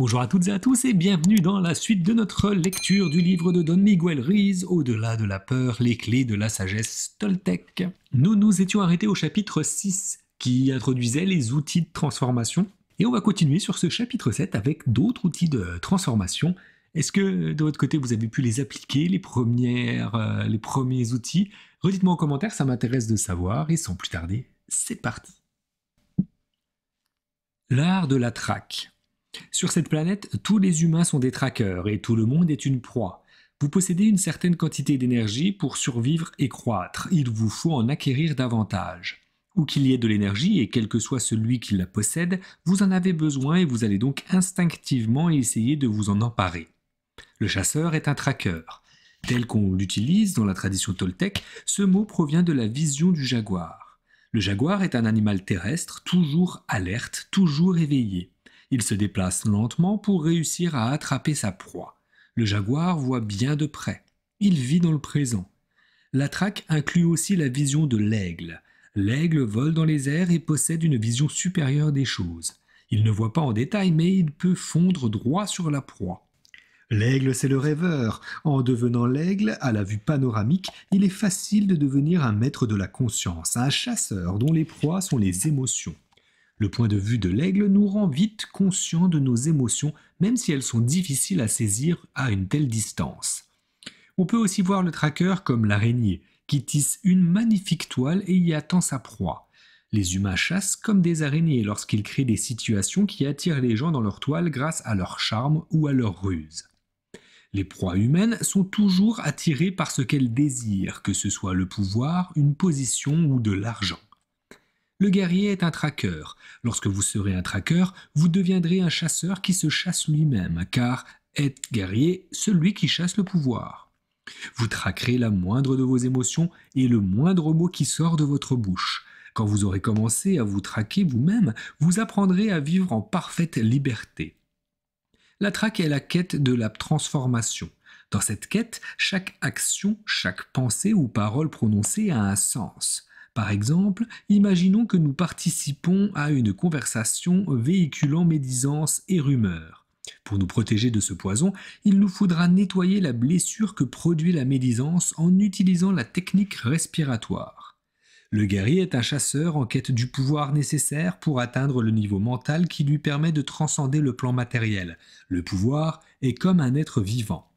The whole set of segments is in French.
Bonjour à toutes et à tous et bienvenue dans la suite de notre lecture du livre de Don Miguel Ruiz, Au-delà de la peur, les clés de la sagesse toltec. Nous nous étions arrêtés au chapitre 6 qui introduisait les outils de transformation et on va continuer sur ce chapitre 7 avec d'autres outils de transformation. Est-ce que de votre côté vous avez pu les appliquer, les, premières, euh, les premiers outils Redites-moi en commentaire, ça m'intéresse de savoir et sans plus tarder, c'est parti. L'art de la traque. Sur cette planète, tous les humains sont des traqueurs et tout le monde est une proie. Vous possédez une certaine quantité d'énergie pour survivre et croître. Il vous faut en acquérir davantage. Où qu'il y ait de l'énergie, et quel que soit celui qui la possède, vous en avez besoin et vous allez donc instinctivement essayer de vous en emparer. Le chasseur est un traqueur. Tel qu'on l'utilise dans la tradition Toltec, ce mot provient de la vision du jaguar. Le jaguar est un animal terrestre toujours alerte, toujours éveillé. Il se déplace lentement pour réussir à attraper sa proie. Le jaguar voit bien de près. Il vit dans le présent. La traque inclut aussi la vision de l'aigle. L'aigle vole dans les airs et possède une vision supérieure des choses. Il ne voit pas en détail, mais il peut fondre droit sur la proie. L'aigle, c'est le rêveur. En devenant l'aigle, à la vue panoramique, il est facile de devenir un maître de la conscience, un chasseur dont les proies sont les émotions. Le point de vue de l'aigle nous rend vite conscients de nos émotions, même si elles sont difficiles à saisir à une telle distance. On peut aussi voir le traqueur comme l'araignée, qui tisse une magnifique toile et y attend sa proie. Les humains chassent comme des araignées lorsqu'ils créent des situations qui attirent les gens dans leur toile grâce à leur charme ou à leur ruse. Les proies humaines sont toujours attirées par ce qu'elles désirent, que ce soit le pouvoir, une position ou de l'argent. Le guerrier est un traqueur. Lorsque vous serez un traqueur, vous deviendrez un chasseur qui se chasse lui-même, car être guerrier celui qui chasse le pouvoir. Vous traquerez la moindre de vos émotions et le moindre mot qui sort de votre bouche. Quand vous aurez commencé à vous traquer vous-même, vous apprendrez à vivre en parfaite liberté. La traque est la quête de la transformation. Dans cette quête, chaque action, chaque pensée ou parole prononcée a un sens. Par exemple, imaginons que nous participons à une conversation véhiculant médisance et rumeurs. Pour nous protéger de ce poison, il nous faudra nettoyer la blessure que produit la médisance en utilisant la technique respiratoire. Le guerrier est un chasseur en quête du pouvoir nécessaire pour atteindre le niveau mental qui lui permet de transcender le plan matériel. Le pouvoir est comme un être vivant.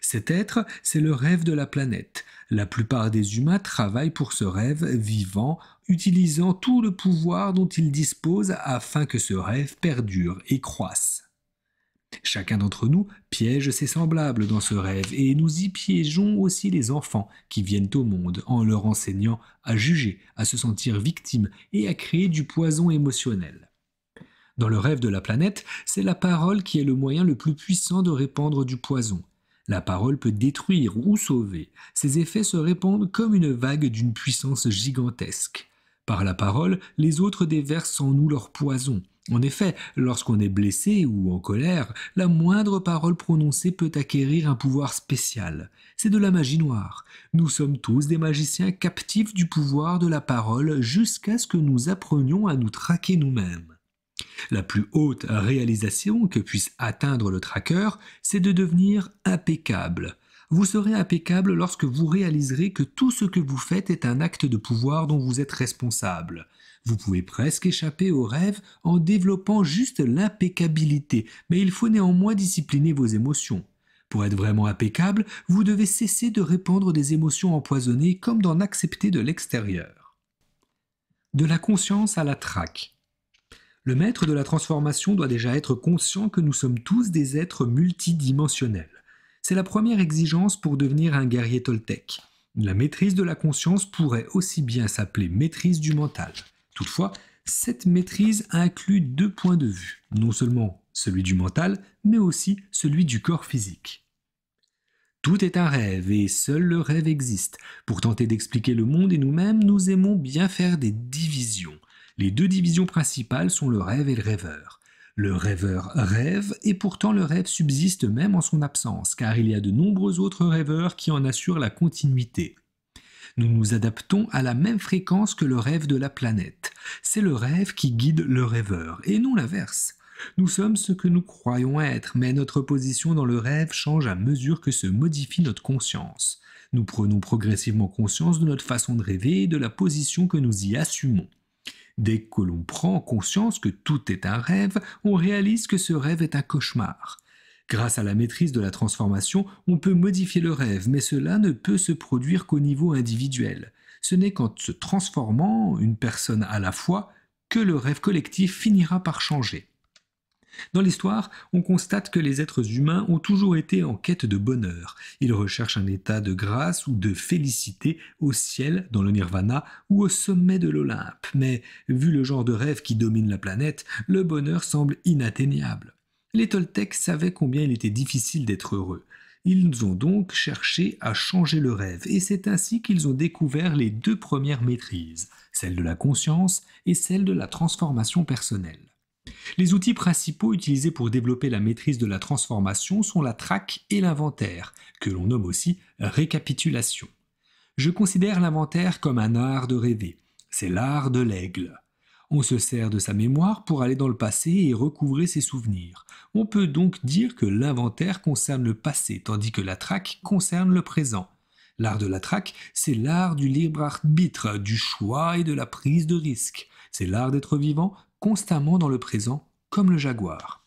Cet être, c'est le rêve de la planète. La plupart des humains travaillent pour ce rêve vivant, utilisant tout le pouvoir dont ils disposent afin que ce rêve perdure et croisse. Chacun d'entre nous piège ses semblables dans ce rêve et nous y piégeons aussi les enfants qui viennent au monde en leur enseignant à juger, à se sentir victimes et à créer du poison émotionnel. Dans le rêve de la planète, c'est la parole qui est le moyen le plus puissant de répandre du poison. La parole peut détruire ou sauver. Ses effets se répandent comme une vague d'une puissance gigantesque. Par la parole, les autres déversent en nous leur poison. En effet, lorsqu'on est blessé ou en colère, la moindre parole prononcée peut acquérir un pouvoir spécial. C'est de la magie noire. Nous sommes tous des magiciens captifs du pouvoir de la parole jusqu'à ce que nous apprenions à nous traquer nous-mêmes. La plus haute réalisation que puisse atteindre le traqueur, c'est de devenir impeccable. Vous serez impeccable lorsque vous réaliserez que tout ce que vous faites est un acte de pouvoir dont vous êtes responsable. Vous pouvez presque échapper au rêve en développant juste l'impeccabilité, mais il faut néanmoins discipliner vos émotions. Pour être vraiment impeccable, vous devez cesser de répandre des émotions empoisonnées comme d'en accepter de l'extérieur. De la conscience à la traque. Le maître de la transformation doit déjà être conscient que nous sommes tous des êtres multidimensionnels. C'est la première exigence pour devenir un guerrier toltec. La maîtrise de la conscience pourrait aussi bien s'appeler maîtrise du mental. Toutefois, cette maîtrise inclut deux points de vue, non seulement celui du mental, mais aussi celui du corps physique. Tout est un rêve et seul le rêve existe. Pour tenter d'expliquer le monde et nous-mêmes, nous aimons bien faire des divisions. Les deux divisions principales sont le rêve et le rêveur. Le rêveur rêve, et pourtant le rêve subsiste même en son absence, car il y a de nombreux autres rêveurs qui en assurent la continuité. Nous nous adaptons à la même fréquence que le rêve de la planète. C'est le rêve qui guide le rêveur, et non l'inverse. Nous sommes ce que nous croyons être, mais notre position dans le rêve change à mesure que se modifie notre conscience. Nous prenons progressivement conscience de notre façon de rêver et de la position que nous y assumons. Dès que l'on prend conscience que tout est un rêve, on réalise que ce rêve est un cauchemar. Grâce à la maîtrise de la transformation, on peut modifier le rêve, mais cela ne peut se produire qu'au niveau individuel. Ce n'est qu'en se transformant une personne à la fois que le rêve collectif finira par changer. Dans l'histoire, on constate que les êtres humains ont toujours été en quête de bonheur. Ils recherchent un état de grâce ou de félicité au ciel, dans le nirvana ou au sommet de l'Olympe. Mais vu le genre de rêve qui domine la planète, le bonheur semble inatteignable. Les Toltecs savaient combien il était difficile d'être heureux. Ils ont donc cherché à changer le rêve, et c'est ainsi qu'ils ont découvert les deux premières maîtrises, celle de la conscience et celle de la transformation personnelle. Les outils principaux utilisés pour développer la maîtrise de la transformation sont la traque et l'inventaire, que l'on nomme aussi récapitulation. Je considère l'inventaire comme un art de rêver. C'est l'art de l'aigle. On se sert de sa mémoire pour aller dans le passé et recouvrer ses souvenirs. On peut donc dire que l'inventaire concerne le passé, tandis que la traque concerne le présent. L'art de la traque, c'est l'art du libre arbitre, du choix et de la prise de risque. C'est l'art d'être vivant constamment dans le présent, comme le jaguar.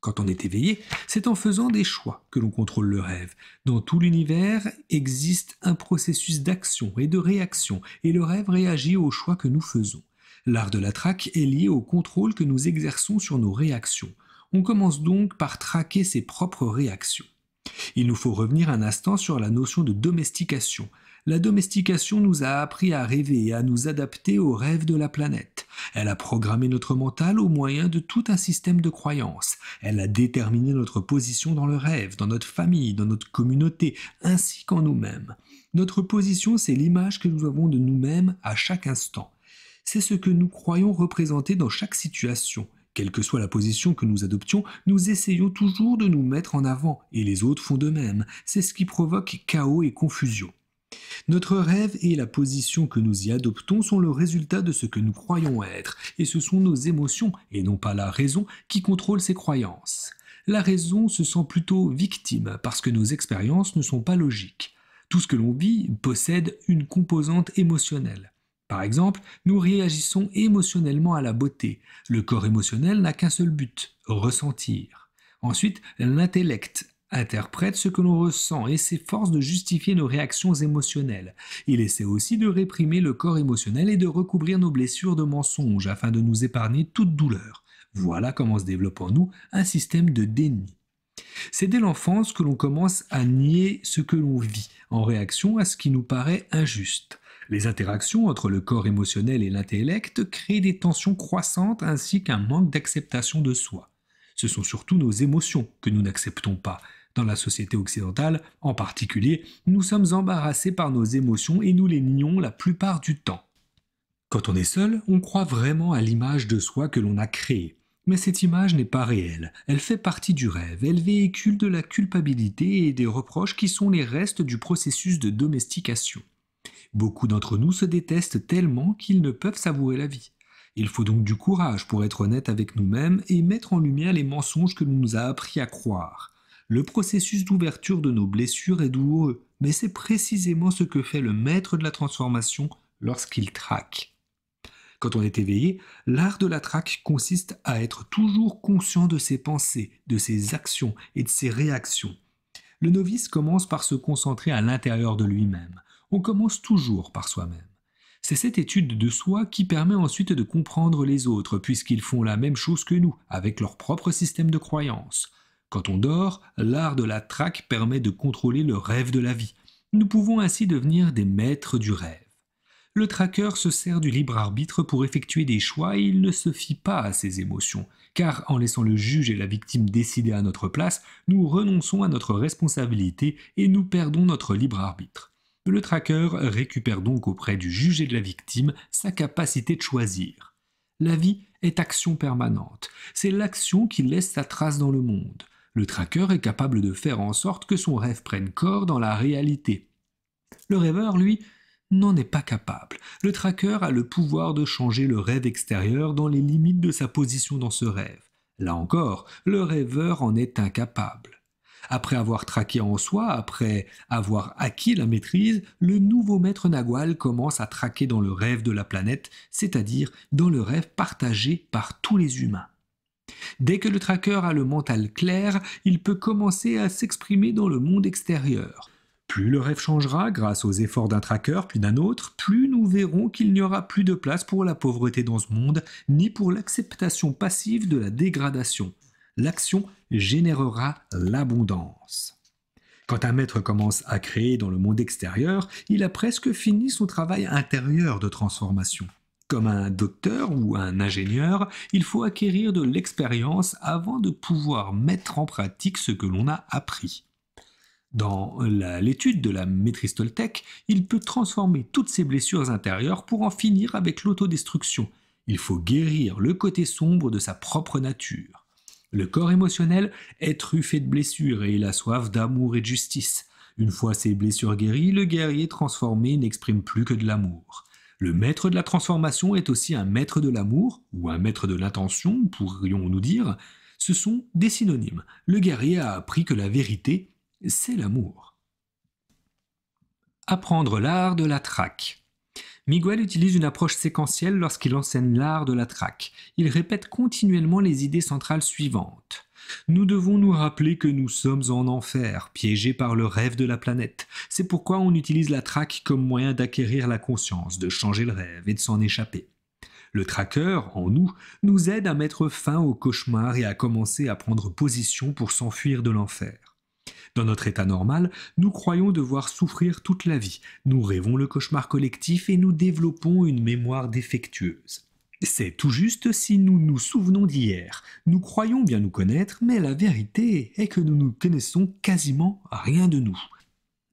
Quand on est éveillé, c'est en faisant des choix que l'on contrôle le rêve. Dans tout l'univers existe un processus d'action et de réaction, et le rêve réagit aux choix que nous faisons. L'art de la traque est lié au contrôle que nous exerçons sur nos réactions. On commence donc par traquer ses propres réactions. Il nous faut revenir un instant sur la notion de domestication, la domestication nous a appris à rêver et à nous adapter aux rêves de la planète. Elle a programmé notre mental au moyen de tout un système de croyances. Elle a déterminé notre position dans le rêve, dans notre famille, dans notre communauté, ainsi qu'en nous-mêmes. Notre position, c'est l'image que nous avons de nous-mêmes à chaque instant. C'est ce que nous croyons représenter dans chaque situation. Quelle que soit la position que nous adoptions, nous essayons toujours de nous mettre en avant, et les autres font de même. C'est ce qui provoque chaos et confusion. Notre rêve et la position que nous y adoptons sont le résultat de ce que nous croyons être, et ce sont nos émotions, et non pas la raison, qui contrôlent ces croyances. La raison se sent plutôt victime, parce que nos expériences ne sont pas logiques. Tout ce que l'on vit possède une composante émotionnelle. Par exemple, nous réagissons émotionnellement à la beauté. Le corps émotionnel n'a qu'un seul but, ressentir. Ensuite, l'intellect interprète ce que l'on ressent et s'efforce de justifier nos réactions émotionnelles. Il essaie aussi de réprimer le corps émotionnel et de recouvrir nos blessures de mensonges afin de nous épargner toute douleur. Voilà comment se développe en nous un système de déni. C'est dès l'enfance que l'on commence à nier ce que l'on vit, en réaction à ce qui nous paraît injuste. Les interactions entre le corps émotionnel et l'intellect créent des tensions croissantes ainsi qu'un manque d'acceptation de soi. Ce sont surtout nos émotions que nous n'acceptons pas, dans la société occidentale, en particulier, nous sommes embarrassés par nos émotions et nous les nions la plupart du temps. Quand on est seul, on croit vraiment à l'image de soi que l'on a créée. Mais cette image n'est pas réelle, elle fait partie du rêve, elle véhicule de la culpabilité et des reproches qui sont les restes du processus de domestication. Beaucoup d'entre nous se détestent tellement qu'ils ne peuvent savourer la vie. Il faut donc du courage pour être honnête avec nous-mêmes et mettre en lumière les mensonges que l'on nous a appris à croire. Le processus d'ouverture de nos blessures est douloureux, mais c'est précisément ce que fait le maître de la transformation lorsqu'il traque. Quand on est éveillé, l'art de la traque consiste à être toujours conscient de ses pensées, de ses actions et de ses réactions. Le novice commence par se concentrer à l'intérieur de lui-même. On commence toujours par soi-même. C'est cette étude de soi qui permet ensuite de comprendre les autres, puisqu'ils font la même chose que nous, avec leur propre système de croyances. Quand on dort, l'art de la traque permet de contrôler le rêve de la vie. Nous pouvons ainsi devenir des maîtres du rêve. Le traqueur se sert du libre arbitre pour effectuer des choix et il ne se fie pas à ses émotions, car en laissant le juge et la victime décider à notre place, nous renonçons à notre responsabilité et nous perdons notre libre arbitre. Le traqueur récupère donc auprès du juge et de la victime sa capacité de choisir. La vie est action permanente, c'est l'action qui laisse sa trace dans le monde. Le tracker est capable de faire en sorte que son rêve prenne corps dans la réalité. Le rêveur, lui, n'en est pas capable. Le tracker a le pouvoir de changer le rêve extérieur dans les limites de sa position dans ce rêve. Là encore, le rêveur en est incapable. Après avoir traqué en soi, après avoir acquis la maîtrise, le nouveau maître Nagual commence à traquer dans le rêve de la planète, c'est-à-dire dans le rêve partagé par tous les humains. Dès que le tracker a le mental clair, il peut commencer à s'exprimer dans le monde extérieur. Plus le rêve changera grâce aux efforts d'un tracker puis d'un autre, plus nous verrons qu'il n'y aura plus de place pour la pauvreté dans ce monde, ni pour l'acceptation passive de la dégradation. L'action générera l'abondance. Quand un maître commence à créer dans le monde extérieur, il a presque fini son travail intérieur de transformation. Comme un docteur ou un ingénieur, il faut acquérir de l'expérience avant de pouvoir mettre en pratique ce que l'on a appris. Dans l'étude de la maîtrise Toltec, il peut transformer toutes ses blessures intérieures pour en finir avec l'autodestruction. Il faut guérir le côté sombre de sa propre nature. Le corps émotionnel est truffé de blessures et il a soif d'amour et de justice. Une fois ses blessures guéries, le guerrier transformé n'exprime plus que de l'amour. Le maître de la transformation est aussi un maître de l'amour, ou un maître de l'intention, pourrions-nous dire. Ce sont des synonymes. Le guerrier a appris que la vérité, c'est l'amour. Apprendre l'art de la traque. Miguel utilise une approche séquentielle lorsqu'il enseigne l'art de la traque. Il répète continuellement les idées centrales suivantes. Nous devons nous rappeler que nous sommes en enfer, piégés par le rêve de la planète. C'est pourquoi on utilise la traque comme moyen d'acquérir la conscience, de changer le rêve et de s'en échapper. Le traqueur, en nous, nous aide à mettre fin au cauchemar et à commencer à prendre position pour s'enfuir de l'enfer. Dans notre état normal, nous croyons devoir souffrir toute la vie, nous rêvons le cauchemar collectif et nous développons une mémoire défectueuse. C'est tout juste si nous nous souvenons d'hier. Nous croyons bien nous connaître, mais la vérité est que nous ne connaissons quasiment rien de nous.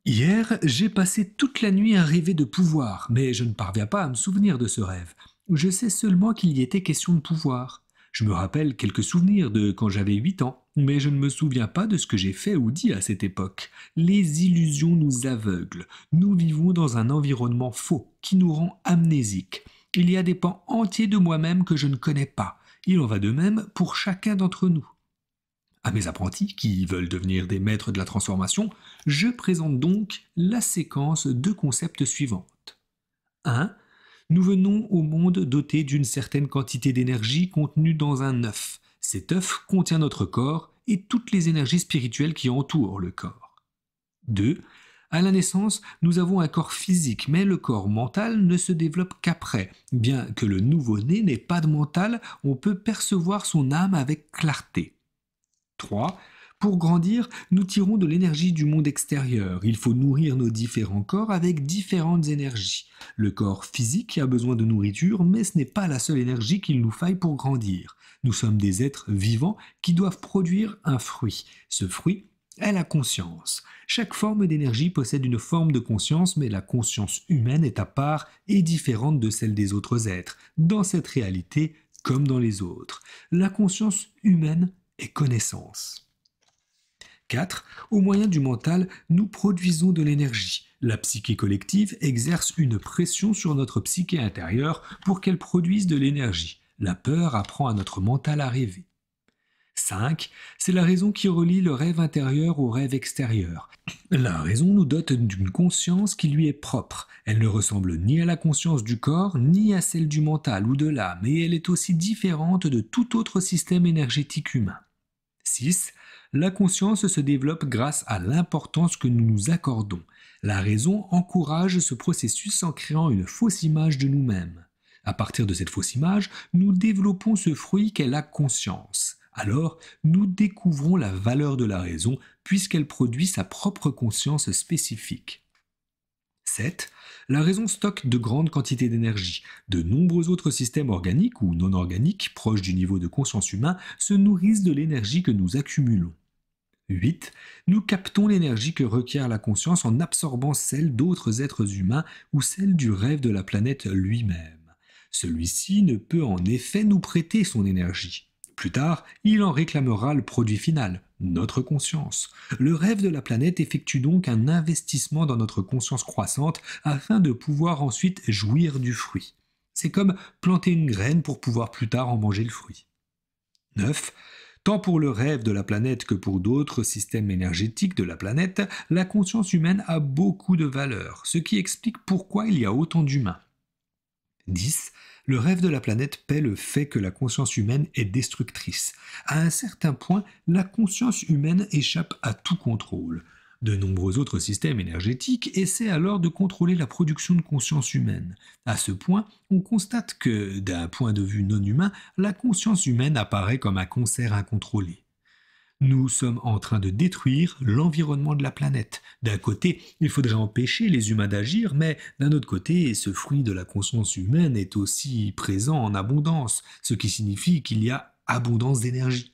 Hier, j'ai passé toute la nuit à rêver de pouvoir, mais je ne parviens pas à me souvenir de ce rêve. Je sais seulement qu'il y était question de pouvoir. Je me rappelle quelques souvenirs de quand j'avais 8 ans, mais je ne me souviens pas de ce que j'ai fait ou dit à cette époque. Les illusions nous aveuglent. Nous vivons dans un environnement faux qui nous rend amnésiques. Il y a des pans entiers de moi-même que je ne connais pas. Il en va de même pour chacun d'entre nous. À mes apprentis qui veulent devenir des maîtres de la transformation, je présente donc la séquence de concepts suivante 1. Nous venons au monde doté d'une certaine quantité d'énergie contenue dans un œuf. Cet œuf contient notre corps et toutes les énergies spirituelles qui entourent le corps. 2. À la naissance, nous avons un corps physique, mais le corps mental ne se développe qu'après. Bien que le nouveau-né n'ait pas de mental, on peut percevoir son âme avec clarté. 3. Pour grandir, nous tirons de l'énergie du monde extérieur. Il faut nourrir nos différents corps avec différentes énergies. Le corps physique a besoin de nourriture, mais ce n'est pas la seule énergie qu'il nous faille pour grandir. Nous sommes des êtres vivants qui doivent produire un fruit. Ce fruit est la conscience. Chaque forme d'énergie possède une forme de conscience, mais la conscience humaine est à part et différente de celle des autres êtres, dans cette réalité comme dans les autres. La conscience humaine est connaissance. 4. Au moyen du mental, nous produisons de l'énergie. La psyché collective exerce une pression sur notre psyché intérieure pour qu'elle produise de l'énergie. La peur apprend à notre mental à rêver. 5. C'est la raison qui relie le rêve intérieur au rêve extérieur. La raison nous dote d'une conscience qui lui est propre. Elle ne ressemble ni à la conscience du corps, ni à celle du mental ou de l'âme, et elle est aussi différente de tout autre système énergétique humain. 6. La conscience se développe grâce à l'importance que nous nous accordons. La raison encourage ce processus en créant une fausse image de nous-mêmes. À partir de cette fausse image, nous développons ce fruit qu'est la conscience alors nous découvrons la valeur de la raison puisqu'elle produit sa propre conscience spécifique. 7. La raison stocke de grandes quantités d'énergie. De nombreux autres systèmes organiques ou non organiques proches du niveau de conscience humain se nourrissent de l'énergie que nous accumulons. 8. Nous captons l'énergie que requiert la conscience en absorbant celle d'autres êtres humains ou celle du rêve de la planète lui-même. Celui-ci ne peut en effet nous prêter son énergie. Plus tard, il en réclamera le produit final, notre conscience. Le rêve de la planète effectue donc un investissement dans notre conscience croissante afin de pouvoir ensuite jouir du fruit. C'est comme planter une graine pour pouvoir plus tard en manger le fruit. 9. Tant pour le rêve de la planète que pour d'autres systèmes énergétiques de la planète, la conscience humaine a beaucoup de valeur, ce qui explique pourquoi il y a autant d'humains. 10. Le rêve de la planète paie le fait que la conscience humaine est destructrice. À un certain point, la conscience humaine échappe à tout contrôle. De nombreux autres systèmes énergétiques essaient alors de contrôler la production de conscience humaine. À ce point, on constate que, d'un point de vue non humain, la conscience humaine apparaît comme un concert incontrôlé. Nous sommes en train de détruire l'environnement de la planète. D'un côté, il faudrait empêcher les humains d'agir, mais d'un autre côté, ce fruit de la conscience humaine est aussi présent en abondance, ce qui signifie qu'il y a abondance d'énergie.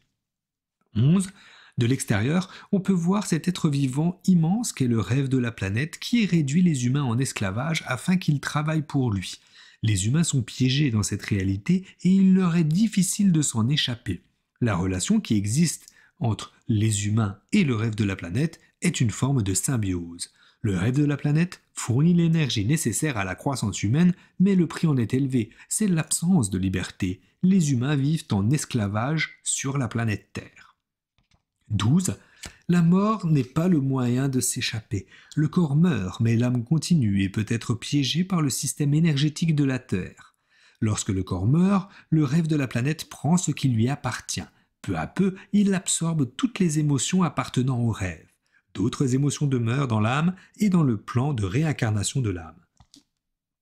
11. De l'extérieur, on peut voir cet être vivant immense qu'est le rêve de la planète qui réduit les humains en esclavage afin qu'ils travaillent pour lui. Les humains sont piégés dans cette réalité et il leur est difficile de s'en échapper. La relation qui existe entre les humains et le rêve de la planète est une forme de symbiose. Le rêve de la planète fournit l'énergie nécessaire à la croissance humaine, mais le prix en est élevé, c'est l'absence de liberté. Les humains vivent en esclavage sur la planète Terre. 12. La mort n'est pas le moyen de s'échapper. Le corps meurt, mais l'âme continue et peut être piégée par le système énergétique de la Terre. Lorsque le corps meurt, le rêve de la planète prend ce qui lui appartient. Peu à peu, il absorbe toutes les émotions appartenant au rêve. D'autres émotions demeurent dans l'âme et dans le plan de réincarnation de l'âme.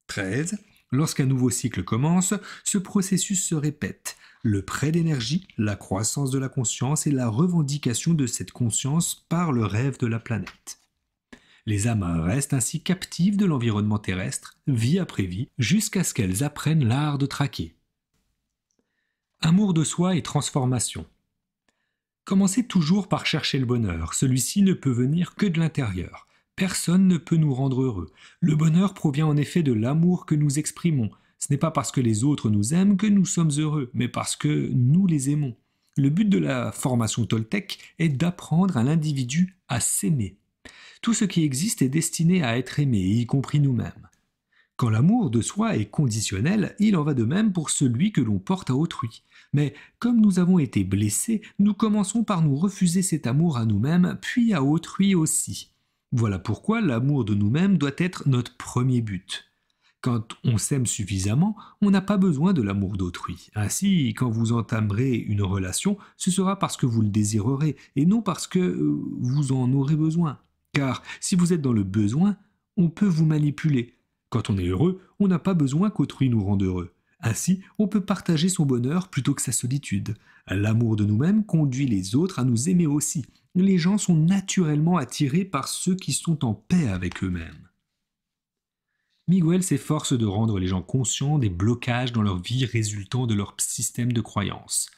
13. Lorsqu'un nouveau cycle commence, ce processus se répète. Le prêt d'énergie, la croissance de la conscience et la revendication de cette conscience par le rêve de la planète. Les âmes restent ainsi captives de l'environnement terrestre, vie après vie, jusqu'à ce qu'elles apprennent l'art de traquer. Amour de soi et transformation. Commencez toujours par chercher le bonheur. Celui-ci ne peut venir que de l'intérieur. Personne ne peut nous rendre heureux. Le bonheur provient en effet de l'amour que nous exprimons. Ce n'est pas parce que les autres nous aiment que nous sommes heureux, mais parce que nous les aimons. Le but de la formation Toltec est d'apprendre à l'individu à s'aimer. Tout ce qui existe est destiné à être aimé, y compris nous-mêmes. Quand l'amour de soi est conditionnel, il en va de même pour celui que l'on porte à autrui. Mais comme nous avons été blessés, nous commençons par nous refuser cet amour à nous-mêmes, puis à autrui aussi. Voilà pourquoi l'amour de nous-mêmes doit être notre premier but. Quand on s'aime suffisamment, on n'a pas besoin de l'amour d'autrui. Ainsi, quand vous entamerez une relation, ce sera parce que vous le désirerez et non parce que euh, vous en aurez besoin. Car si vous êtes dans le besoin, on peut vous manipuler, quand on est heureux, on n'a pas besoin qu'autrui nous rende heureux. Ainsi, on peut partager son bonheur plutôt que sa solitude. L'amour de nous-mêmes conduit les autres à nous aimer aussi. Les gens sont naturellement attirés par ceux qui sont en paix avec eux-mêmes. Miguel s'efforce de rendre les gens conscients des blocages dans leur vie résultant de leur système de croyances.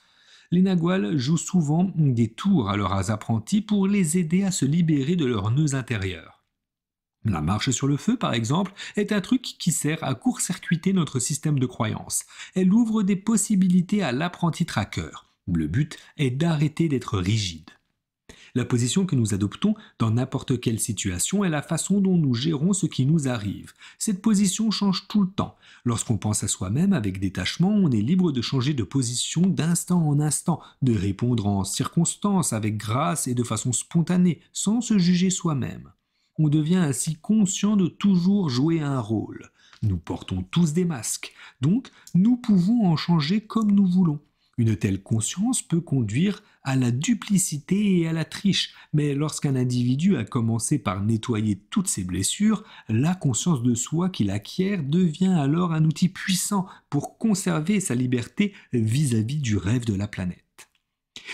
Les nagual jouent souvent des tours à leurs apprentis pour les aider à se libérer de leurs nœuds intérieurs. La marche sur le feu, par exemple, est un truc qui sert à court-circuiter notre système de croyance. Elle ouvre des possibilités à l'apprenti traqueur. Le but est d'arrêter d'être rigide. La position que nous adoptons dans n'importe quelle situation est la façon dont nous gérons ce qui nous arrive. Cette position change tout le temps. Lorsqu'on pense à soi-même avec détachement, on est libre de changer de position d'instant en instant, de répondre en circonstance, avec grâce et de façon spontanée, sans se juger soi-même. On devient ainsi conscient de toujours jouer un rôle. Nous portons tous des masques, donc nous pouvons en changer comme nous voulons. Une telle conscience peut conduire à la duplicité et à la triche, mais lorsqu'un individu a commencé par nettoyer toutes ses blessures, la conscience de soi qu'il acquiert devient alors un outil puissant pour conserver sa liberté vis-à-vis du rêve de la planète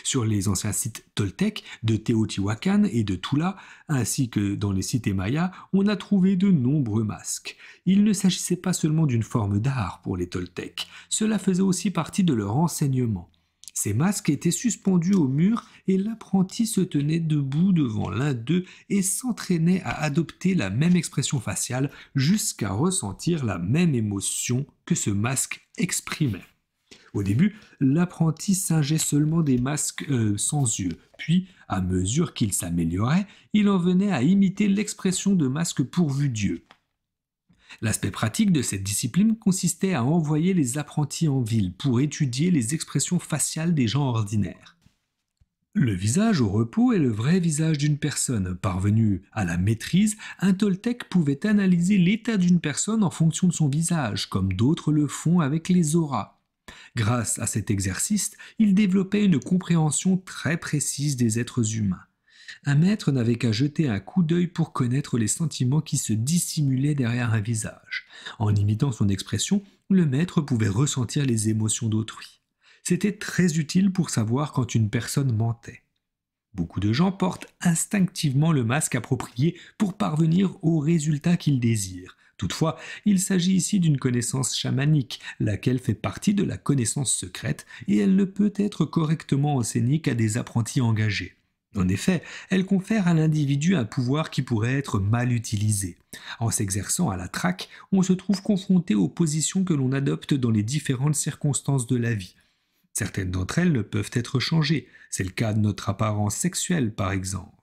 sur les anciens sites toltèques de Teotihuacan et de Tula, ainsi que dans les sites mayas, on a trouvé de nombreux masques. Il ne s'agissait pas seulement d'une forme d'art pour les toltèques, cela faisait aussi partie de leur enseignement. Ces masques étaient suspendus au mur et l'apprenti se tenait debout devant l'un d'eux et s'entraînait à adopter la même expression faciale jusqu'à ressentir la même émotion que ce masque exprimait. Au début, l'apprenti singeait seulement des masques euh, sans yeux, puis, à mesure qu'il s'améliorait, il en venait à imiter l'expression de masques pourvus d'yeux. L'aspect pratique de cette discipline consistait à envoyer les apprentis en ville pour étudier les expressions faciales des gens ordinaires. Le visage au repos est le vrai visage d'une personne. Parvenu à la maîtrise, un Toltec pouvait analyser l'état d'une personne en fonction de son visage, comme d'autres le font avec les auras. Grâce à cet exercice, il développait une compréhension très précise des êtres humains. Un maître n'avait qu'à jeter un coup d'œil pour connaître les sentiments qui se dissimulaient derrière un visage. En imitant son expression, le maître pouvait ressentir les émotions d'autrui. C'était très utile pour savoir quand une personne mentait. Beaucoup de gens portent instinctivement le masque approprié pour parvenir au résultat qu'ils désirent, Toutefois, il s'agit ici d'une connaissance chamanique, laquelle fait partie de la connaissance secrète et elle ne peut être correctement enseignée qu'à des apprentis engagés. En effet, elle confère à l'individu un pouvoir qui pourrait être mal utilisé. En s'exerçant à la traque, on se trouve confronté aux positions que l'on adopte dans les différentes circonstances de la vie. Certaines d'entre elles ne peuvent être changées, c'est le cas de notre apparence sexuelle par exemple.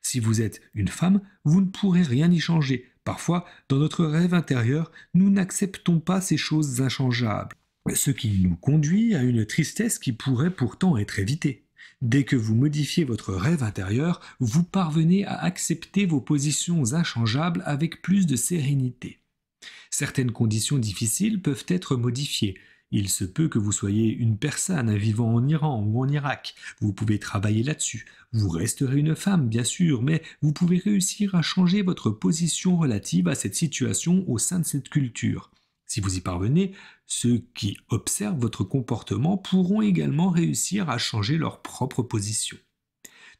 Si vous êtes une femme, vous ne pourrez rien y changer, Parfois, dans notre rêve intérieur, nous n'acceptons pas ces choses inchangeables, ce qui nous conduit à une tristesse qui pourrait pourtant être évitée. Dès que vous modifiez votre rêve intérieur, vous parvenez à accepter vos positions inchangeables avec plus de sérénité. Certaines conditions difficiles peuvent être modifiées, il se peut que vous soyez une personne vivant en Iran ou en Irak. Vous pouvez travailler là-dessus. Vous resterez une femme, bien sûr, mais vous pouvez réussir à changer votre position relative à cette situation au sein de cette culture. Si vous y parvenez, ceux qui observent votre comportement pourront également réussir à changer leur propre position.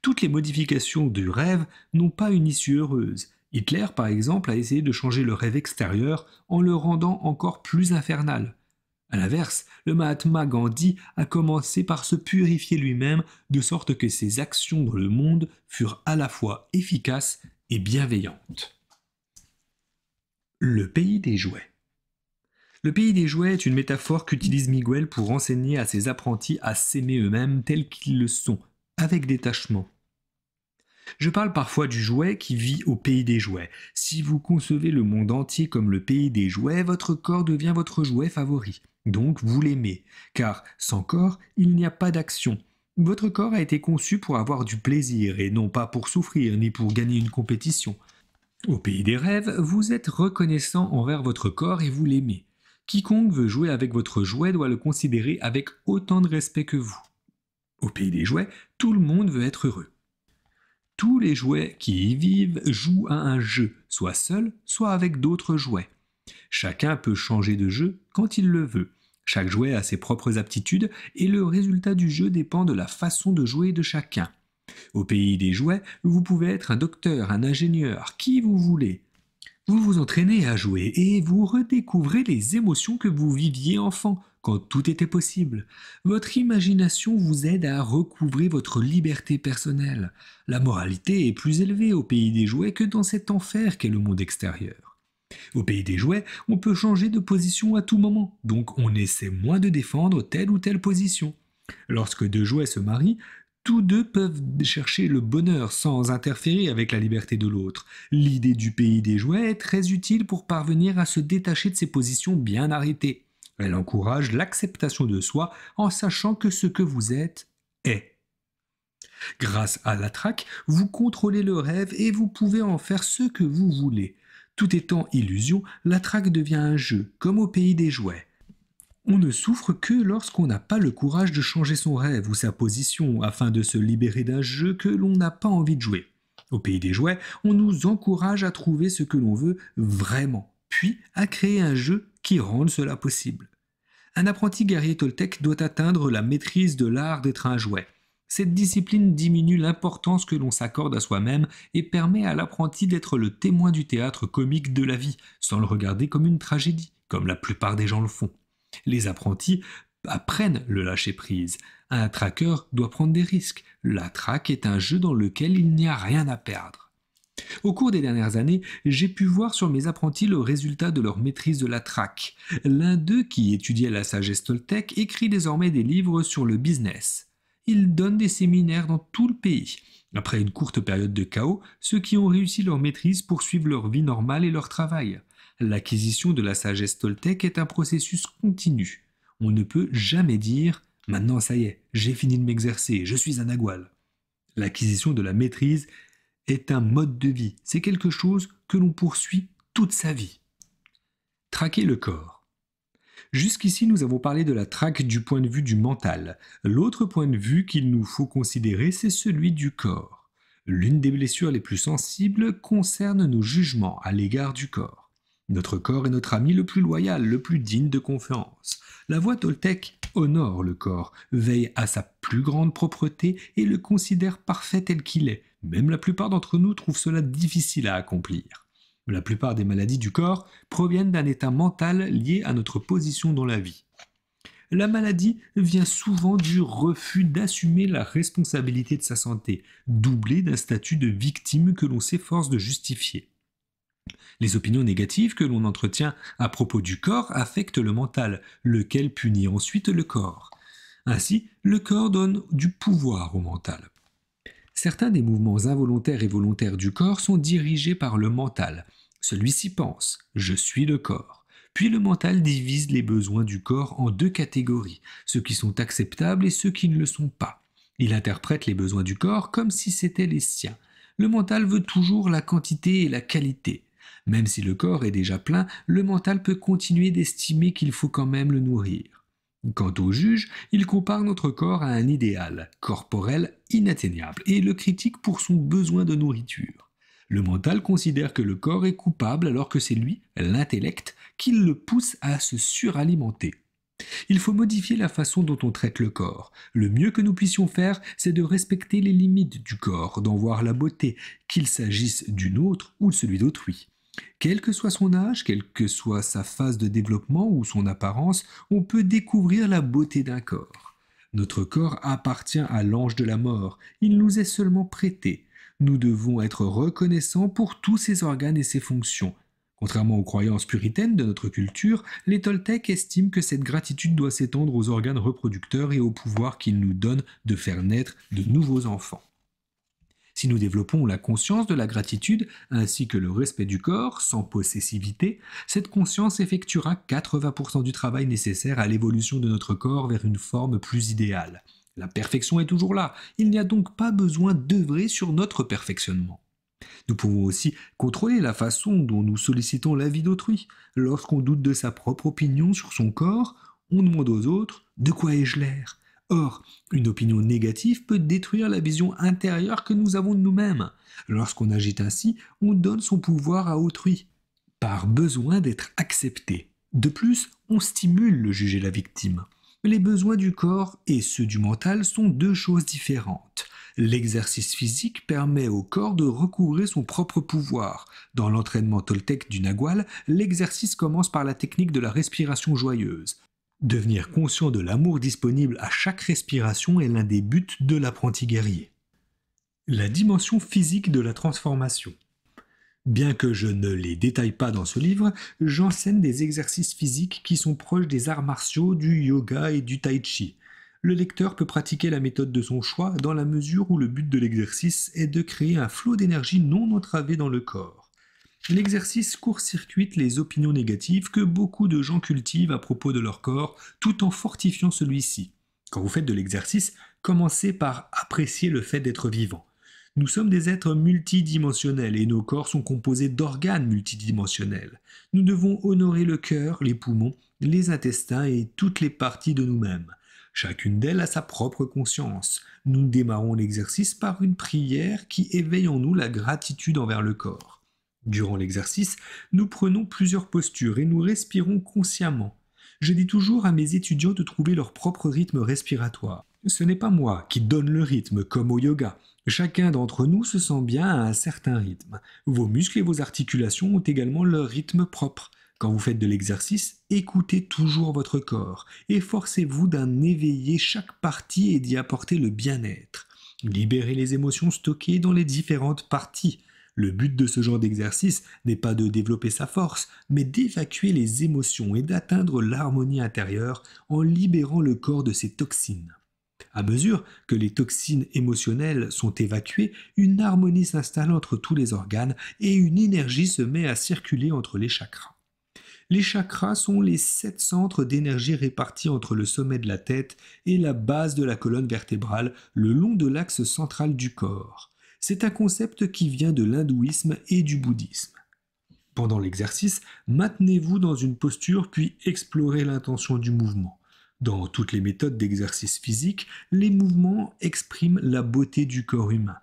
Toutes les modifications du rêve n'ont pas une issue heureuse. Hitler, par exemple, a essayé de changer le rêve extérieur en le rendant encore plus infernal. A l'inverse, le Mahatma Gandhi a commencé par se purifier lui-même de sorte que ses actions dans le monde furent à la fois efficaces et bienveillantes. Le pays des jouets. Le pays des jouets est une métaphore qu'utilise Miguel pour enseigner à ses apprentis à s'aimer eux-mêmes tels qu'ils le sont, avec détachement, je parle parfois du jouet qui vit au pays des jouets. Si vous concevez le monde entier comme le pays des jouets, votre corps devient votre jouet favori. Donc vous l'aimez, car sans corps, il n'y a pas d'action. Votre corps a été conçu pour avoir du plaisir et non pas pour souffrir ni pour gagner une compétition. Au pays des rêves, vous êtes reconnaissant envers votre corps et vous l'aimez. Quiconque veut jouer avec votre jouet doit le considérer avec autant de respect que vous. Au pays des jouets, tout le monde veut être heureux tous les jouets qui y vivent jouent à un jeu, soit seul, soit avec d'autres jouets. Chacun peut changer de jeu quand il le veut. Chaque jouet a ses propres aptitudes et le résultat du jeu dépend de la façon de jouer de chacun. Au pays des jouets, vous pouvez être un docteur, un ingénieur, qui vous voulez. Vous vous entraînez à jouer et vous redécouvrez les émotions que vous viviez enfant quand tout était possible. Votre imagination vous aide à recouvrer votre liberté personnelle. La moralité est plus élevée au pays des jouets que dans cet enfer qu'est le monde extérieur. Au pays des jouets, on peut changer de position à tout moment, donc on essaie moins de défendre telle ou telle position. Lorsque deux jouets se marient, tous deux peuvent chercher le bonheur sans interférer avec la liberté de l'autre. L'idée du pays des jouets est très utile pour parvenir à se détacher de ces positions bien arrêtées. Elle encourage l'acceptation de soi en sachant que ce que vous êtes est. Grâce à la traque, vous contrôlez le rêve et vous pouvez en faire ce que vous voulez. Tout étant illusion, la traque devient un jeu, comme au pays des jouets. On ne souffre que lorsqu'on n'a pas le courage de changer son rêve ou sa position afin de se libérer d'un jeu que l'on n'a pas envie de jouer. Au pays des jouets, on nous encourage à trouver ce que l'on veut vraiment, puis à créer un jeu qui rendent cela possible. Un apprenti guerrier Toltec doit atteindre la maîtrise de l'art d'être un jouet. Cette discipline diminue l'importance que l'on s'accorde à soi-même et permet à l'apprenti d'être le témoin du théâtre comique de la vie, sans le regarder comme une tragédie, comme la plupart des gens le font. Les apprentis apprennent le lâcher-prise. Un traqueur doit prendre des risques. La traque est un jeu dans lequel il n'y a rien à perdre. Au cours des dernières années, j'ai pu voir sur mes apprentis le résultat de leur maîtrise de la traque. L'un d'eux, qui étudiait la sagesse Toltec, écrit désormais des livres sur le business. Il donne des séminaires dans tout le pays. Après une courte période de chaos, ceux qui ont réussi leur maîtrise poursuivent leur vie normale et leur travail. L'acquisition de la sagesse Toltec est un processus continu. On ne peut jamais dire Maintenant, ça y est, j'ai fini de m'exercer, je suis un nagual. L'acquisition de la maîtrise est un mode de vie, c'est quelque chose que l'on poursuit toute sa vie. Traquer le corps. Jusqu'ici, nous avons parlé de la traque du point de vue du mental. L'autre point de vue qu'il nous faut considérer, c'est celui du corps. L'une des blessures les plus sensibles concerne nos jugements à l'égard du corps. Notre corps est notre ami le plus loyal, le plus digne de confiance. La voix Toltec honore le corps, veille à sa plus grande propreté et le considère parfait tel qu'il est, même la plupart d'entre nous trouvent cela difficile à accomplir. La plupart des maladies du corps proviennent d'un état mental lié à notre position dans la vie. La maladie vient souvent du refus d'assumer la responsabilité de sa santé, doublé d'un statut de victime que l'on s'efforce de justifier. Les opinions négatives que l'on entretient à propos du corps affectent le mental, lequel punit ensuite le corps. Ainsi, le corps donne du pouvoir au mental. Certains des mouvements involontaires et volontaires du corps sont dirigés par le mental. Celui-ci pense ⁇ Je suis le corps ⁇ puis le mental divise les besoins du corps en deux catégories, ceux qui sont acceptables et ceux qui ne le sont pas. Il interprète les besoins du corps comme si c'était les siens. Le mental veut toujours la quantité et la qualité. Même si le corps est déjà plein, le mental peut continuer d'estimer qu'il faut quand même le nourrir. Quant au juge, il compare notre corps à un idéal corporel inatteignable et le critique pour son besoin de nourriture. Le mental considère que le corps est coupable alors que c'est lui, l'intellect, qui le pousse à se suralimenter. Il faut modifier la façon dont on traite le corps. Le mieux que nous puissions faire, c'est de respecter les limites du corps, d'en voir la beauté, qu'il s'agisse d'une autre ou celui d'autrui. Quel que soit son âge, quelle que soit sa phase de développement ou son apparence, on peut découvrir la beauté d'un corps. Notre corps appartient à l'ange de la mort, il nous est seulement prêté. Nous devons être reconnaissants pour tous ses organes et ses fonctions. Contrairement aux croyances puritaines de notre culture, les Toltecs estiment que cette gratitude doit s'étendre aux organes reproducteurs et au pouvoir qu'ils nous donnent de faire naître de nouveaux enfants. Si nous développons la conscience de la gratitude ainsi que le respect du corps, sans possessivité, cette conscience effectuera 80% du travail nécessaire à l'évolution de notre corps vers une forme plus idéale. La perfection est toujours là, il n'y a donc pas besoin d'œuvrer sur notre perfectionnement. Nous pouvons aussi contrôler la façon dont nous sollicitons l'avis d'autrui. Lorsqu'on doute de sa propre opinion sur son corps, on demande aux autres De quoi ai-je l'air Or, une opinion négative peut détruire la vision intérieure que nous avons de nous-mêmes. Lorsqu'on agit ainsi, on donne son pouvoir à autrui, par besoin d'être accepté. De plus, on stimule le juger la victime. Les besoins du corps et ceux du mental sont deux choses différentes. L'exercice physique permet au corps de recouvrer son propre pouvoir. Dans l'entraînement toltec du nagual, l'exercice commence par la technique de la respiration joyeuse. Devenir conscient de l'amour disponible à chaque respiration est l'un des buts de l'apprenti guerrier. La dimension physique de la transformation. Bien que je ne les détaille pas dans ce livre, j'enseigne des exercices physiques qui sont proches des arts martiaux, du yoga et du tai chi. Le lecteur peut pratiquer la méthode de son choix dans la mesure où le but de l'exercice est de créer un flot d'énergie non entravé dans le corps. L'exercice court-circuite les opinions négatives que beaucoup de gens cultivent à propos de leur corps tout en fortifiant celui-ci. Quand vous faites de l'exercice, commencez par apprécier le fait d'être vivant. Nous sommes des êtres multidimensionnels et nos corps sont composés d'organes multidimensionnels. Nous devons honorer le cœur, les poumons, les intestins et toutes les parties de nous-mêmes. Chacune d'elles a sa propre conscience. Nous démarrons l'exercice par une prière qui éveille en nous la gratitude envers le corps. Durant l'exercice, nous prenons plusieurs postures et nous respirons consciemment. Je dis toujours à mes étudiants de trouver leur propre rythme respiratoire. Ce n'est pas moi qui donne le rythme comme au yoga. Chacun d'entre nous se sent bien à un certain rythme. Vos muscles et vos articulations ont également leur rythme propre. Quand vous faites de l'exercice, écoutez toujours votre corps. Efforcez-vous d'en éveiller chaque partie et d'y apporter le bien-être. Libérez les émotions stockées dans les différentes parties. Le but de ce genre d'exercice n'est pas de développer sa force, mais d'évacuer les émotions et d'atteindre l'harmonie intérieure en libérant le corps de ses toxines. À mesure que les toxines émotionnelles sont évacuées, une harmonie s'installe entre tous les organes et une énergie se met à circuler entre les chakras. Les chakras sont les sept centres d'énergie répartis entre le sommet de la tête et la base de la colonne vertébrale le long de l'axe central du corps c'est un concept qui vient de l'hindouisme et du bouddhisme. Pendant l'exercice, maintenez-vous dans une posture puis explorez l'intention du mouvement. Dans toutes les méthodes d'exercice physique, les mouvements expriment la beauté du corps humain.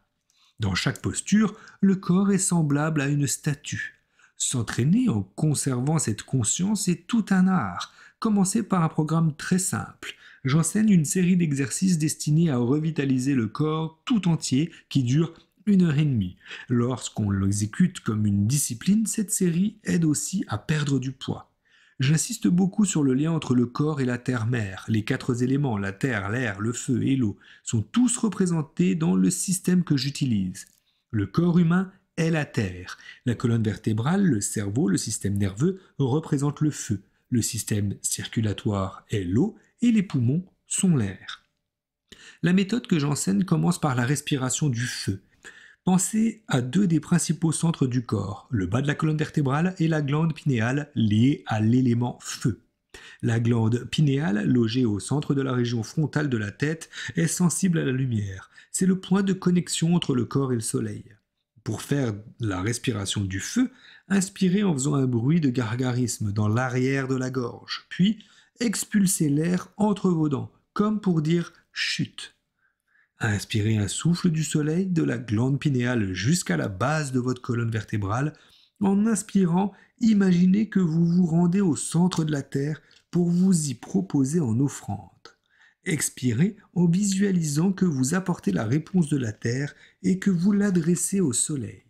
Dans chaque posture, le corps est semblable à une statue. S'entraîner en conservant cette conscience est tout un art. Commencez par un programme très simple. J'enseigne une série d'exercices destinés à revitaliser le corps tout entier qui dure une heure et demie. Lorsqu'on l'exécute comme une discipline, cette série aide aussi à perdre du poids. J'insiste beaucoup sur le lien entre le corps et la terre-mère. Les quatre éléments, la terre, l'air, le feu et l'eau, sont tous représentés dans le système que j'utilise. Le corps humain est la terre. La colonne vertébrale, le cerveau, le système nerveux représentent le feu. Le système circulatoire est l'eau et les poumons sont l'air. La méthode que j'enseigne commence par la respiration du feu. Pensez à deux des principaux centres du corps, le bas de la colonne vertébrale et la glande pinéale liée à l'élément feu. La glande pinéale, logée au centre de la région frontale de la tête, est sensible à la lumière. C'est le point de connexion entre le corps et le soleil. Pour faire la respiration du feu, inspirez en faisant un bruit de gargarisme dans l'arrière de la gorge, puis expulsez l'air entre vos dents, comme pour dire chute. Inspirez un souffle du soleil de la glande pinéale jusqu'à la base de votre colonne vertébrale. En inspirant, imaginez que vous vous rendez au centre de la Terre pour vous y proposer en offrande. Expirez en visualisant que vous apportez la réponse de la Terre et que vous l'adressez au Soleil.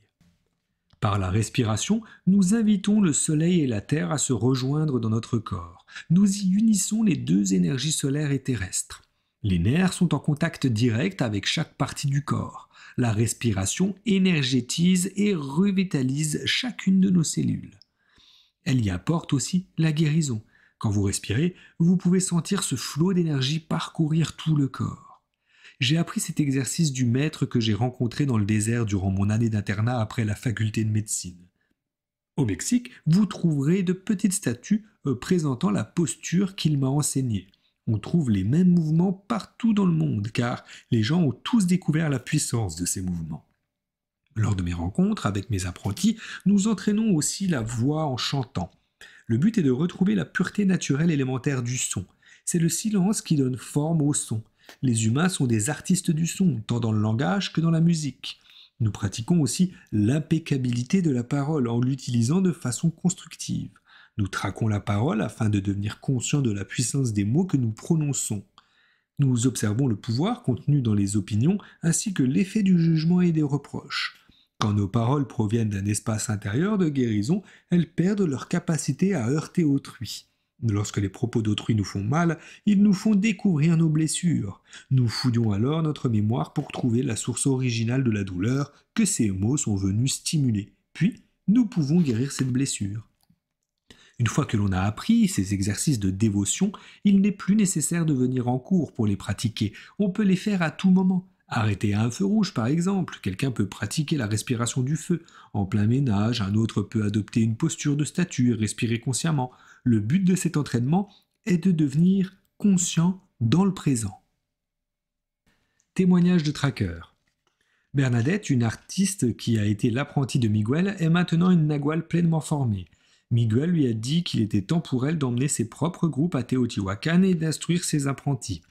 Par la respiration, nous invitons le Soleil et la Terre à se rejoindre dans notre corps. Nous y unissons les deux énergies solaires et terrestres. Les nerfs sont en contact direct avec chaque partie du corps. La respiration énergétise et revitalise chacune de nos cellules. Elle y apporte aussi la guérison. Quand vous respirez, vous pouvez sentir ce flot d'énergie parcourir tout le corps. J'ai appris cet exercice du maître que j'ai rencontré dans le désert durant mon année d'internat après la faculté de médecine. Au Mexique, vous trouverez de petites statues euh, présentant la posture qu'il m'a enseignée on trouve les mêmes mouvements partout dans le monde, car les gens ont tous découvert la puissance de ces mouvements. Lors de mes rencontres avec mes apprentis, nous entraînons aussi la voix en chantant. Le but est de retrouver la pureté naturelle élémentaire du son. C'est le silence qui donne forme au son. Les humains sont des artistes du son, tant dans le langage que dans la musique. Nous pratiquons aussi l'impeccabilité de la parole en l'utilisant de façon constructive. Nous traquons la parole afin de devenir conscients de la puissance des mots que nous prononçons. Nous observons le pouvoir contenu dans les opinions ainsi que l'effet du jugement et des reproches. Quand nos paroles proviennent d'un espace intérieur de guérison, elles perdent leur capacité à heurter autrui. Lorsque les propos d'autrui nous font mal, ils nous font découvrir nos blessures. Nous fouillons alors notre mémoire pour trouver la source originale de la douleur que ces mots sont venus stimuler. Puis, nous pouvons guérir cette blessure. Une fois que l'on a appris ces exercices de dévotion, il n'est plus nécessaire de venir en cours pour les pratiquer, on peut les faire à tout moment. Arrêter à un feu rouge, par exemple, quelqu'un peut pratiquer la respiration du feu. En plein ménage, un autre peut adopter une posture de statue et respirer consciemment. Le but de cet entraînement est de devenir conscient dans le présent. Témoignage de tracker. Bernadette, une artiste qui a été l'apprentie de Miguel, est maintenant une nagual pleinement formée. Miguel lui a dit qu'il était temps pour elle d'emmener ses propres groupes à Teotihuacan et d'instruire ses apprentis.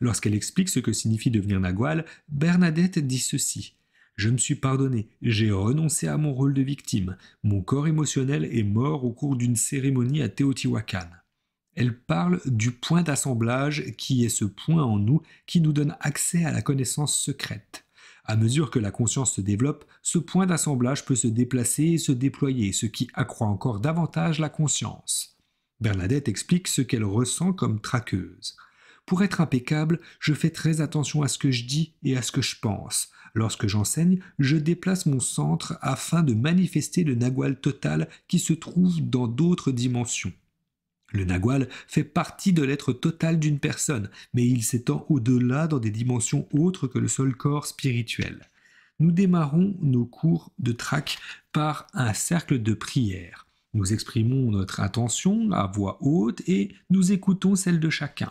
Lorsqu'elle explique ce que signifie devenir Nagual, Bernadette dit ceci. Je me suis pardonné, j'ai renoncé à mon rôle de victime. Mon corps émotionnel est mort au cours d'une cérémonie à Teotihuacan. Elle parle du point d'assemblage qui est ce point en nous qui nous donne accès à la connaissance secrète. À mesure que la conscience se développe, ce point d'assemblage peut se déplacer et se déployer, ce qui accroît encore davantage la conscience. Bernadette explique ce qu'elle ressent comme traqueuse. Pour être impeccable, je fais très attention à ce que je dis et à ce que je pense. Lorsque j'enseigne, je déplace mon centre afin de manifester le nagual total qui se trouve dans d'autres dimensions. Le nagual fait partie de l'être total d'une personne, mais il s'étend au-delà dans des dimensions autres que le seul corps spirituel. Nous démarrons nos cours de trac par un cercle de prière. Nous exprimons notre attention à voix haute et nous écoutons celle de chacun.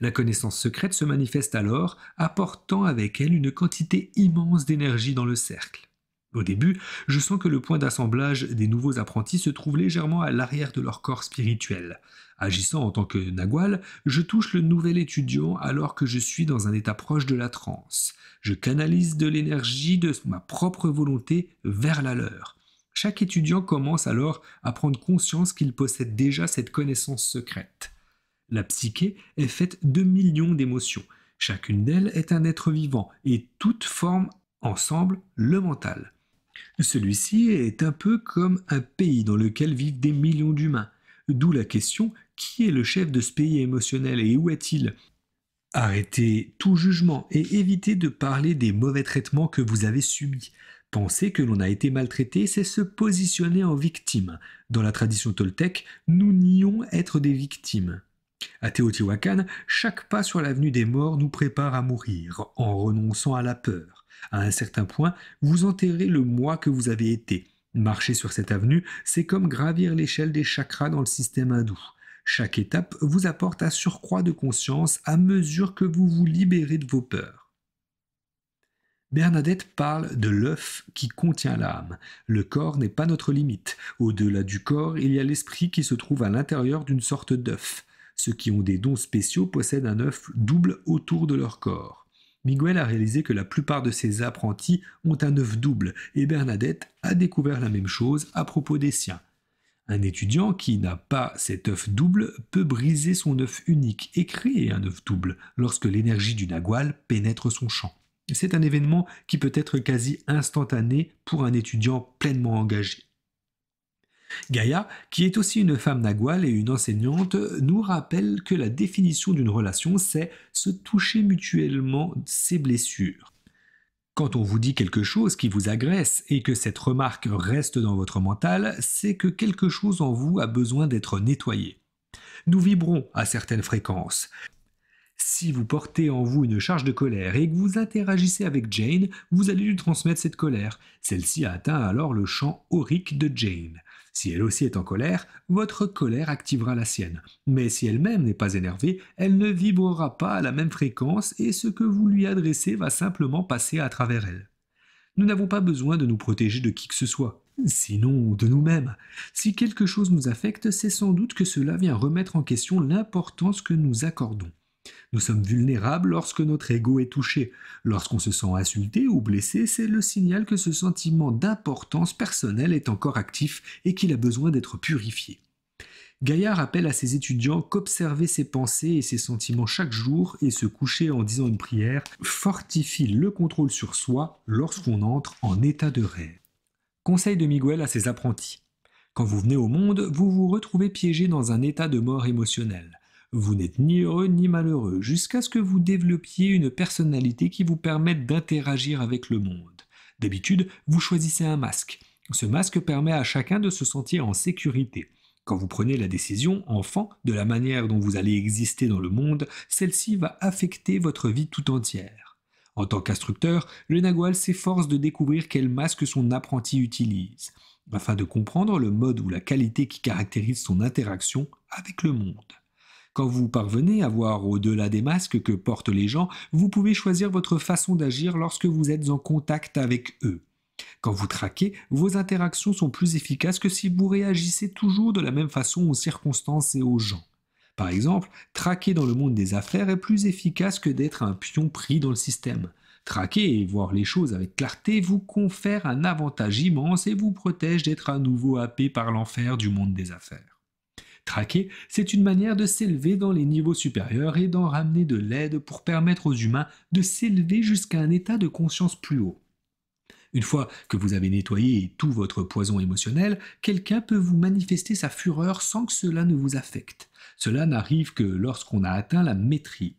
La connaissance secrète se manifeste alors, apportant avec elle une quantité immense d'énergie dans le cercle. Au début, je sens que le point d'assemblage des nouveaux apprentis se trouve légèrement à l'arrière de leur corps spirituel. Agissant en tant que nagual, je touche le nouvel étudiant alors que je suis dans un état proche de la transe. Je canalise de l'énergie de ma propre volonté vers la leur. Chaque étudiant commence alors à prendre conscience qu'il possède déjà cette connaissance secrète. La psyché est faite de millions d'émotions. Chacune d'elles est un être vivant et toutes forment ensemble le mental. Celui-ci est un peu comme un pays dans lequel vivent des millions d'humains, d'où la question qui est le chef de ce pays émotionnel et où est-il Arrêtez tout jugement et évitez de parler des mauvais traitements que vous avez subis. Penser que l'on a été maltraité, c'est se positionner en victime. Dans la tradition toltèque, nous nions être des victimes. À Teotihuacan, chaque pas sur l'avenue des morts nous prépare à mourir, en renonçant à la peur. À un certain point, vous enterrez le moi que vous avez été. Marcher sur cette avenue, c'est comme gravir l'échelle des chakras dans le système hindou. Chaque étape vous apporte un surcroît de conscience à mesure que vous vous libérez de vos peurs. Bernadette parle de l'œuf qui contient l'âme. Le corps n'est pas notre limite. Au-delà du corps, il y a l'esprit qui se trouve à l'intérieur d'une sorte d'œuf. Ceux qui ont des dons spéciaux possèdent un œuf double autour de leur corps. Miguel a réalisé que la plupart de ses apprentis ont un œuf double et Bernadette a découvert la même chose à propos des siens. Un étudiant qui n'a pas cet œuf double peut briser son œuf unique et créer un œuf double lorsque l'énergie du nagual pénètre son champ. C'est un événement qui peut être quasi instantané pour un étudiant pleinement engagé. Gaïa, qui est aussi une femme nagual et une enseignante, nous rappelle que la définition d'une relation, c'est se toucher mutuellement ses blessures. Quand on vous dit quelque chose qui vous agresse et que cette remarque reste dans votre mental, c'est que quelque chose en vous a besoin d'être nettoyé. Nous vibrons à certaines fréquences. Si vous portez en vous une charge de colère et que vous interagissez avec Jane, vous allez lui transmettre cette colère. Celle-ci atteint alors le champ aurique de Jane. Si elle aussi est en colère, votre colère activera la sienne. Mais si elle-même n'est pas énervée, elle ne vibrera pas à la même fréquence et ce que vous lui adressez va simplement passer à travers elle. Nous n'avons pas besoin de nous protéger de qui que ce soit, sinon de nous-mêmes. Si quelque chose nous affecte, c'est sans doute que cela vient remettre en question l'importance que nous accordons. Nous sommes vulnérables lorsque notre ego est touché. Lorsqu'on se sent insulté ou blessé, c'est le signal que ce sentiment d'importance personnelle est encore actif et qu'il a besoin d'être purifié. Gaillard appelle à ses étudiants qu'observer ses pensées et ses sentiments chaque jour et se coucher en disant une prière fortifie le contrôle sur soi lorsqu'on entre en état de rêve. Conseil de Miguel à ses apprentis. Quand vous venez au monde, vous vous retrouvez piégé dans un état de mort émotionnelle. Vous n'êtes ni heureux ni malheureux, jusqu'à ce que vous développiez une personnalité qui vous permette d'interagir avec le monde. D'habitude, vous choisissez un masque. Ce masque permet à chacun de se sentir en sécurité. Quand vous prenez la décision, enfant, de la manière dont vous allez exister dans le monde, celle-ci va affecter votre vie tout entière. En tant qu'instructeur, le Nagual s'efforce de découvrir quel masque son apprenti utilise, afin de comprendre le mode ou la qualité qui caractérise son interaction avec le monde. Quand vous parvenez à voir au-delà des masques que portent les gens, vous pouvez choisir votre façon d'agir lorsque vous êtes en contact avec eux. Quand vous traquez, vos interactions sont plus efficaces que si vous réagissez toujours de la même façon aux circonstances et aux gens. Par exemple, traquer dans le monde des affaires est plus efficace que d'être un pion pris dans le système. Traquer et voir les choses avec clarté vous confère un avantage immense et vous protège d'être à nouveau happé par l'enfer du monde des affaires. Craquer, c'est une manière de s'élever dans les niveaux supérieurs et d'en ramener de l'aide pour permettre aux humains de s'élever jusqu'à un état de conscience plus haut. Une fois que vous avez nettoyé tout votre poison émotionnel, quelqu'un peut vous manifester sa fureur sans que cela ne vous affecte. Cela n'arrive que lorsqu'on a atteint la maîtrise.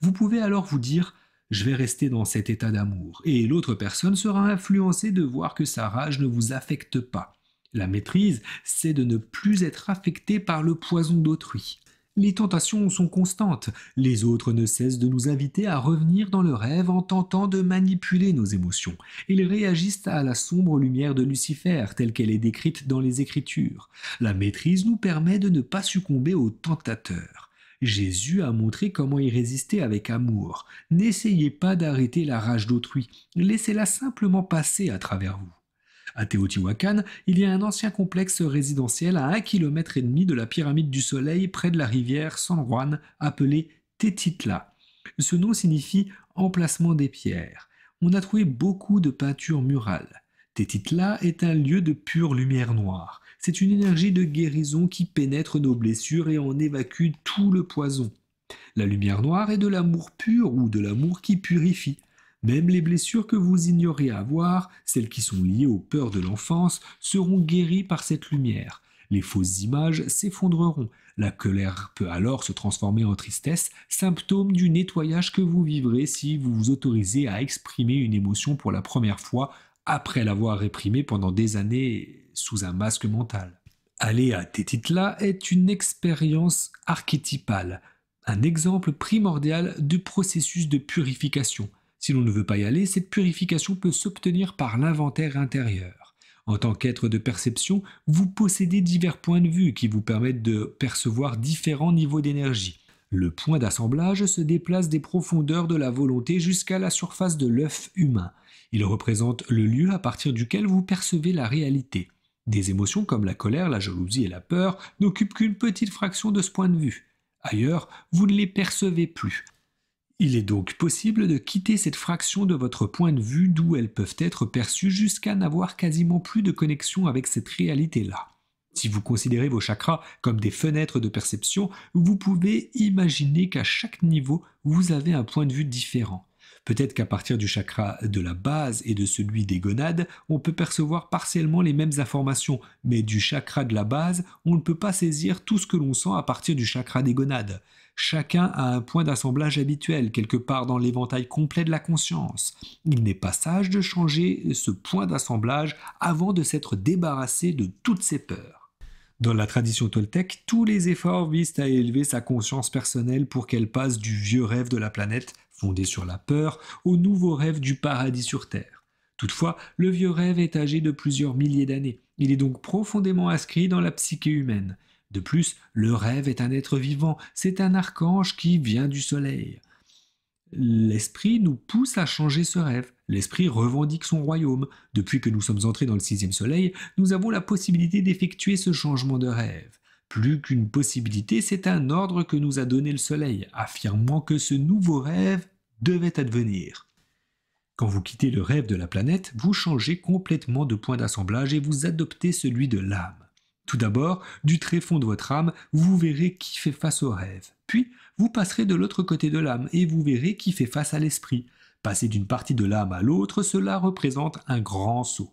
Vous pouvez alors vous dire je vais rester dans cet état d'amour, et l'autre personne sera influencée de voir que sa rage ne vous affecte pas. La maîtrise, c'est de ne plus être affecté par le poison d'autrui. Les tentations sont constantes, les autres ne cessent de nous inviter à revenir dans le rêve en tentant de manipuler nos émotions. Ils réagissent à la sombre lumière de Lucifer telle qu'elle est décrite dans les Écritures. La maîtrise nous permet de ne pas succomber aux tentateurs. Jésus a montré comment y résister avec amour. N'essayez pas d'arrêter la rage d'autrui, laissez-la simplement passer à travers vous. À Teotihuacan, il y a un ancien complexe résidentiel à 1,5 km de la pyramide du Soleil près de la rivière San Juan appelé Tetitla. Ce nom signifie emplacement des pierres. On a trouvé beaucoup de peintures murales. Tetitla est un lieu de pure lumière noire. C'est une énergie de guérison qui pénètre nos blessures et en évacue tout le poison. La lumière noire est de l'amour pur ou de l'amour qui purifie. Même les blessures que vous ignorez avoir, celles qui sont liées aux peurs de l'enfance, seront guéries par cette lumière. Les fausses images s'effondreront. La colère peut alors se transformer en tristesse, symptôme du nettoyage que vous vivrez si vous vous autorisez à exprimer une émotion pour la première fois après l'avoir réprimée pendant des années sous un masque mental. Aller à Tetitla est une expérience archétypale, un exemple primordial du processus de purification. Si l'on ne veut pas y aller, cette purification peut s'obtenir par l'inventaire intérieur. En tant qu'être de perception, vous possédez divers points de vue qui vous permettent de percevoir différents niveaux d'énergie. Le point d'assemblage se déplace des profondeurs de la volonté jusqu'à la surface de l'œuf humain. Il représente le lieu à partir duquel vous percevez la réalité. Des émotions comme la colère, la jalousie et la peur n'occupent qu'une petite fraction de ce point de vue. Ailleurs, vous ne les percevez plus. Il est donc possible de quitter cette fraction de votre point de vue d'où elles peuvent être perçues jusqu'à n'avoir quasiment plus de connexion avec cette réalité-là. Si vous considérez vos chakras comme des fenêtres de perception, vous pouvez imaginer qu'à chaque niveau, vous avez un point de vue différent. Peut-être qu'à partir du chakra de la base et de celui des gonades, on peut percevoir partiellement les mêmes informations, mais du chakra de la base, on ne peut pas saisir tout ce que l'on sent à partir du chakra des gonades. Chacun a un point d'assemblage habituel, quelque part dans l'éventail complet de la conscience. Il n'est pas sage de changer ce point d'assemblage avant de s'être débarrassé de toutes ses peurs. Dans la tradition toltèque, tous les efforts visent à élever sa conscience personnelle pour qu'elle passe du vieux rêve de la planète, fondé sur la peur, au nouveau rêve du paradis sur Terre. Toutefois, le vieux rêve est âgé de plusieurs milliers d'années. Il est donc profondément inscrit dans la psyché humaine. De plus, le rêve est un être vivant, c'est un archange qui vient du soleil. L'esprit nous pousse à changer ce rêve. L'esprit revendique son royaume. Depuis que nous sommes entrés dans le sixième soleil, nous avons la possibilité d'effectuer ce changement de rêve. Plus qu'une possibilité, c'est un ordre que nous a donné le soleil, affirmant que ce nouveau rêve devait advenir. Quand vous quittez le rêve de la planète, vous changez complètement de point d'assemblage et vous adoptez celui de l'âme. Tout d'abord, du tréfonds de votre âme, vous verrez qui fait face au rêve. Puis, vous passerez de l'autre côté de l'âme et vous verrez qui fait face à l'esprit. Passer d'une partie de l'âme à l'autre, cela représente un grand saut.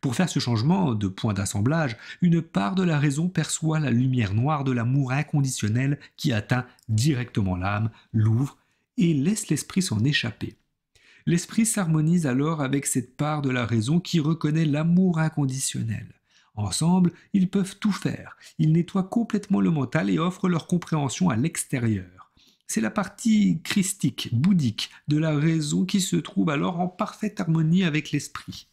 Pour faire ce changement de point d'assemblage, une part de la raison perçoit la lumière noire de l'amour inconditionnel qui atteint directement l'âme, l'ouvre et laisse l'esprit s'en échapper. L'esprit s'harmonise alors avec cette part de la raison qui reconnaît l'amour inconditionnel. Ensemble, ils peuvent tout faire, ils nettoient complètement le mental et offrent leur compréhension à l'extérieur. C'est la partie christique, bouddhique, de la raison qui se trouve alors en parfaite harmonie avec l'esprit.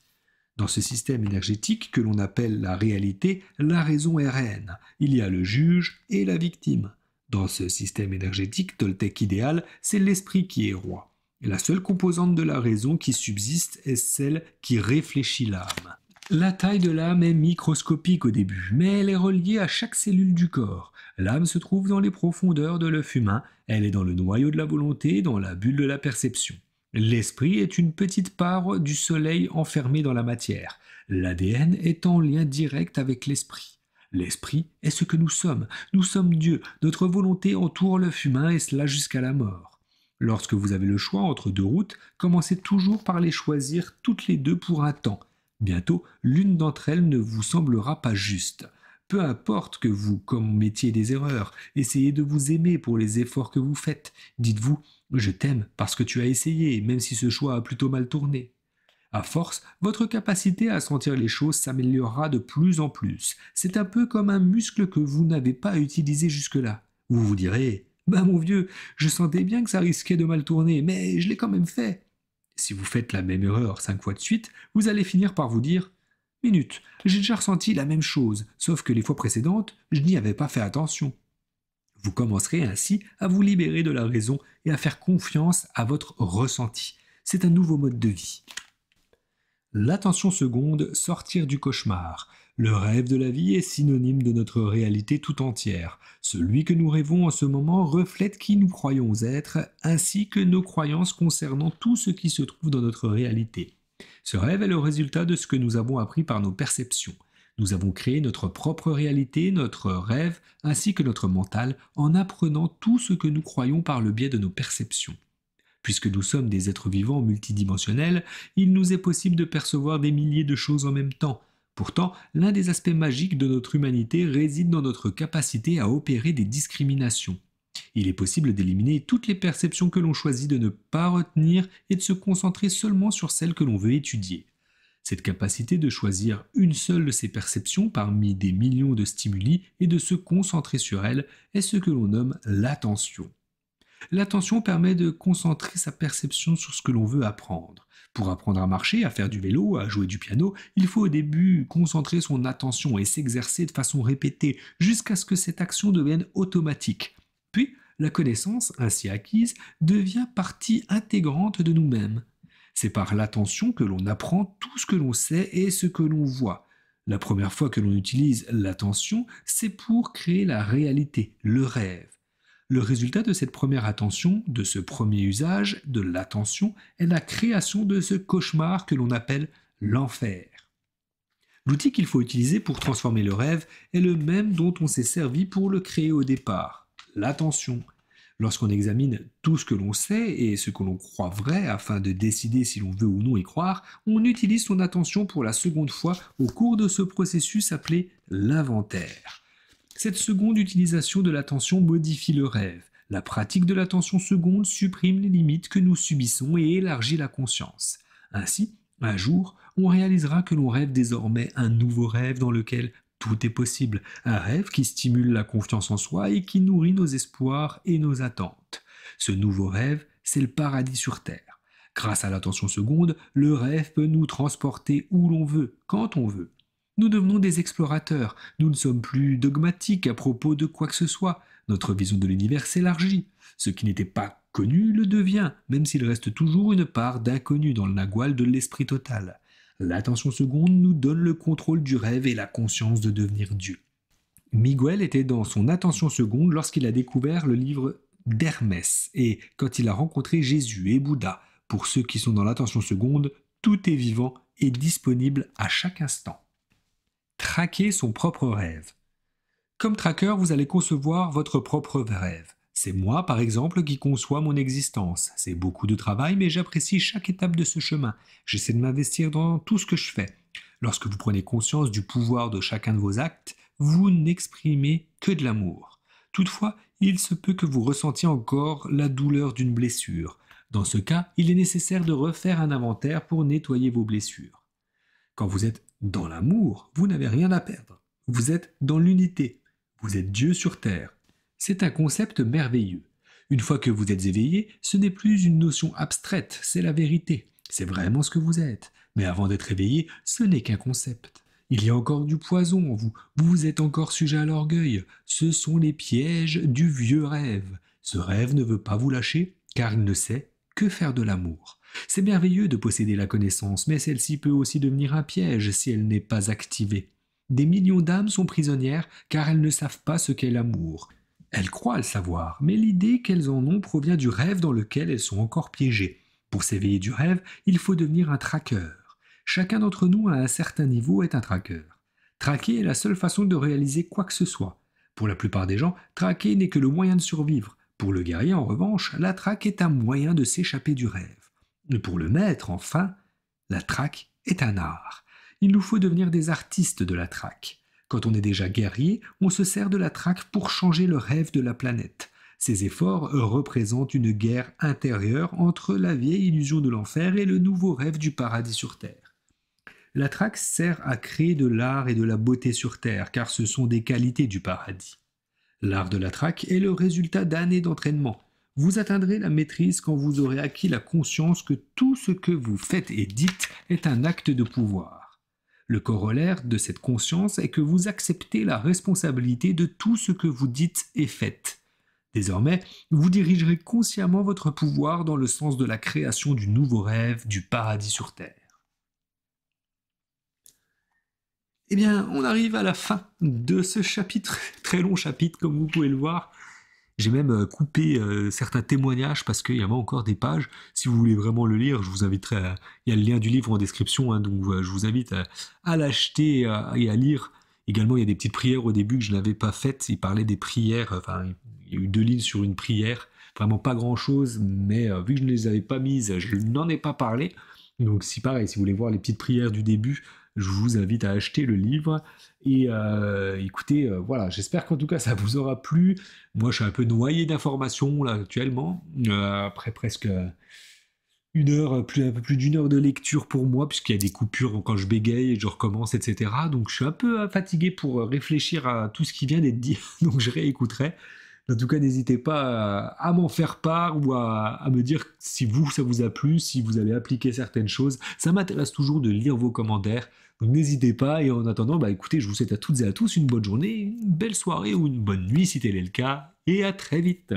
Dans ce système énergétique que l'on appelle la réalité, la raison est reine. Il y a le juge et la victime. Dans ce système énergétique toltec idéal, c'est l'esprit qui est roi. Et la seule composante de la raison qui subsiste est celle qui réfléchit l'âme. La taille de l'âme est microscopique au début, mais elle est reliée à chaque cellule du corps. L'âme se trouve dans les profondeurs de l'œuf humain, elle est dans le noyau de la volonté, dans la bulle de la perception. L'esprit est une petite part du soleil enfermé dans la matière. L'ADN est en lien direct avec l'esprit. L'esprit est ce que nous sommes. Nous sommes Dieu. Notre volonté entoure l'œuf humain et cela jusqu'à la mort. Lorsque vous avez le choix entre deux routes, commencez toujours par les choisir toutes les deux pour un temps. Bientôt, l'une d'entre elles ne vous semblera pas juste. Peu importe que vous commettiez des erreurs, essayez de vous aimer pour les efforts que vous faites. Dites-vous, je t'aime parce que tu as essayé, même si ce choix a plutôt mal tourné. À force, votre capacité à sentir les choses s'améliorera de plus en plus. C'est un peu comme un muscle que vous n'avez pas utilisé jusque-là. Vous vous direz, bah mon vieux, je sentais bien que ça risquait de mal tourner, mais je l'ai quand même fait. Si vous faites la même erreur cinq fois de suite, vous allez finir par vous dire Minute, j'ai déjà ressenti la même chose, sauf que les fois précédentes, je n'y avais pas fait attention. Vous commencerez ainsi à vous libérer de la raison et à faire confiance à votre ressenti. C'est un nouveau mode de vie. L'attention seconde, sortir du cauchemar. Le rêve de la vie est synonyme de notre réalité tout entière. Celui que nous rêvons en ce moment reflète qui nous croyons être, ainsi que nos croyances concernant tout ce qui se trouve dans notre réalité. Ce rêve est le résultat de ce que nous avons appris par nos perceptions. Nous avons créé notre propre réalité, notre rêve, ainsi que notre mental, en apprenant tout ce que nous croyons par le biais de nos perceptions. Puisque nous sommes des êtres vivants multidimensionnels, il nous est possible de percevoir des milliers de choses en même temps. Pourtant, l'un des aspects magiques de notre humanité réside dans notre capacité à opérer des discriminations. Il est possible d'éliminer toutes les perceptions que l'on choisit de ne pas retenir et de se concentrer seulement sur celles que l'on veut étudier. Cette capacité de choisir une seule de ces perceptions parmi des millions de stimuli et de se concentrer sur elles est ce que l'on nomme l'attention. L'attention permet de concentrer sa perception sur ce que l'on veut apprendre. Pour apprendre à marcher, à faire du vélo, à jouer du piano, il faut au début concentrer son attention et s'exercer de façon répétée jusqu'à ce que cette action devienne automatique. Puis, la connaissance, ainsi acquise, devient partie intégrante de nous-mêmes. C'est par l'attention que l'on apprend tout ce que l'on sait et ce que l'on voit. La première fois que l'on utilise l'attention, c'est pour créer la réalité, le rêve. Le résultat de cette première attention, de ce premier usage de l'attention, est la création de ce cauchemar que l'on appelle l'enfer. L'outil qu'il faut utiliser pour transformer le rêve est le même dont on s'est servi pour le créer au départ, l'attention. Lorsqu'on examine tout ce que l'on sait et ce que l'on croit vrai afin de décider si l'on veut ou non y croire, on utilise son attention pour la seconde fois au cours de ce processus appelé l'inventaire. Cette seconde utilisation de l'attention modifie le rêve. La pratique de l'attention seconde supprime les limites que nous subissons et élargit la conscience. Ainsi, un jour, on réalisera que l'on rêve désormais un nouveau rêve dans lequel tout est possible, un rêve qui stimule la confiance en soi et qui nourrit nos espoirs et nos attentes. Ce nouveau rêve, c'est le paradis sur Terre. Grâce à l'attention seconde, le rêve peut nous transporter où l'on veut, quand on veut. Nous devenons des explorateurs, nous ne sommes plus dogmatiques à propos de quoi que ce soit, notre vision de l'univers s'élargit, ce qui n'était pas connu le devient, même s'il reste toujours une part d'inconnu dans le nagual de l'esprit total. L'attention seconde nous donne le contrôle du rêve et la conscience de devenir Dieu. Miguel était dans son attention seconde lorsqu'il a découvert le livre d'Hermès et quand il a rencontré Jésus et Bouddha. Pour ceux qui sont dans l'attention seconde, tout est vivant et disponible à chaque instant traquer son propre rêve. Comme traqueur, vous allez concevoir votre propre rêve. C'est moi, par exemple, qui conçois mon existence. C'est beaucoup de travail, mais j'apprécie chaque étape de ce chemin. J'essaie de m'investir dans tout ce que je fais. Lorsque vous prenez conscience du pouvoir de chacun de vos actes, vous n'exprimez que de l'amour. Toutefois, il se peut que vous ressentiez encore la douleur d'une blessure. Dans ce cas, il est nécessaire de refaire un inventaire pour nettoyer vos blessures. Quand vous êtes dans l'amour, vous n'avez rien à perdre. Vous êtes dans l'unité. Vous êtes Dieu sur terre. C'est un concept merveilleux. Une fois que vous êtes éveillé, ce n'est plus une notion abstraite, c'est la vérité. C'est vraiment ce que vous êtes. Mais avant d'être éveillé, ce n'est qu'un concept. Il y a encore du poison en vous. Vous êtes encore sujet à l'orgueil. Ce sont les pièges du vieux rêve. Ce rêve ne veut pas vous lâcher car il ne sait que faire de l'amour. C'est merveilleux de posséder la connaissance, mais celle-ci peut aussi devenir un piège si elle n'est pas activée. Des millions d'âmes sont prisonnières car elles ne savent pas ce qu'est l'amour. Elles croient le savoir, mais l'idée qu'elles en ont provient du rêve dans lequel elles sont encore piégées. Pour s'éveiller du rêve, il faut devenir un traqueur. Chacun d'entre nous à un certain niveau est un traqueur. Traquer est la seule façon de réaliser quoi que ce soit. Pour la plupart des gens, traquer n'est que le moyen de survivre. Pour le guerrier, en revanche, la traque est un moyen de s'échapper du rêve pour le maître, enfin, la traque est un art. Il nous faut devenir des artistes de la traque. Quand on est déjà guerrier, on se sert de la traque pour changer le rêve de la planète. Ces efforts représentent une guerre intérieure entre la vieille illusion de l'enfer et le nouveau rêve du paradis sur Terre. La traque sert à créer de l'art et de la beauté sur Terre, car ce sont des qualités du paradis. L'art de la traque est le résultat d'années d'entraînement. Vous atteindrez la maîtrise quand vous aurez acquis la conscience que tout ce que vous faites et dites est un acte de pouvoir. Le corollaire de cette conscience est que vous acceptez la responsabilité de tout ce que vous dites et faites. Désormais, vous dirigerez consciemment votre pouvoir dans le sens de la création du nouveau rêve du paradis sur Terre. Eh bien, on arrive à la fin de ce chapitre, très long chapitre comme vous pouvez le voir. J'ai même euh, coupé euh, certains témoignages parce qu'il y avait encore des pages. Si vous voulez vraiment le lire, je vous inviterai Il y a le lien du livre en description, hein, donc euh, je vous invite à, l'acheter et à, lire. Également, il y a des petites prières au début que je n'avais pas faites. Il parlait des prières, enfin, il y a eu deux lignes sur une prière. Vraiment pas grand-chose, mais vu que je ne les avais pas mises, je n'en ai pas parlé. Donc si pareil, si vous voulez voir les petites prières du début, je vous invite à acheter le livre. Et euh, écoutez, euh, voilà, j'espère qu'en tout cas ça vous aura plu. Moi, je suis un peu noyé d'informations là actuellement, euh, après presque une heure, plus, un peu plus d'une heure de lecture pour moi, puisqu'il y a des coupures quand je bégaye je recommence, etc. Donc, je suis un peu fatigué pour réfléchir à tout ce qui vient d'être dit. Donc, je réécouterai. En tout cas, n'hésitez pas à m'en faire part ou à, à, me dire si vous, ça vous a plu, si vous avez appliqué certaines choses. Ça m'intéresse toujours de lire vos commentaires n'hésitez pas et en attendant, bah écoutez, je vous souhaite à toutes et à tous une bonne journée, une belle soirée ou une bonne nuit si tel est le cas et à très vite.